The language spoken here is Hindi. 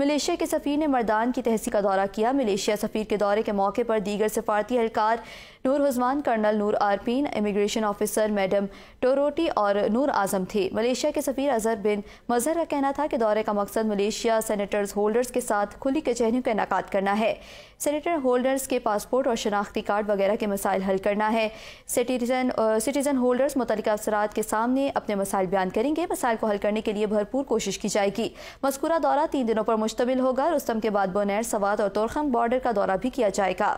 मलेशिया के सफ़ीर ने मर्दान की तहसी का दौरा किया मलेशिया सफ़ीर के दौरे के मौके पर दीगर सफारती एहलकार नूर हजमान कर्नल नूर आरपीन इमिग्रेशन ऑफिसर मैडम टोरोटी और नूर आजम थे मलेशिया के सफ़ीर अजहर बिन मजहर का कहना था कि दौरे का मकसद मलेशिया सेनेटर्स होल्डर्स के साथ खुली कचहरीों का इनका करना है सेनेटर होल्डर्स के पासपोर्ट और शनाख्ती कार्ड वगैरह के मसाइल हल करना है सिटीजन सिटीजन होल्डर्स मुतल अफसरात के सामने अपने मसाइल बयान करेंगे मसाइल को हल करने के लिए भरपूर कोशिश की जाएगी मस्कूरा दौरा तीन दिनों पर मुश्तमिल होगा रुस्तम के बाद बोनैर सवात और तोरखम बॉर्डर का दौरा भी किया जाएगा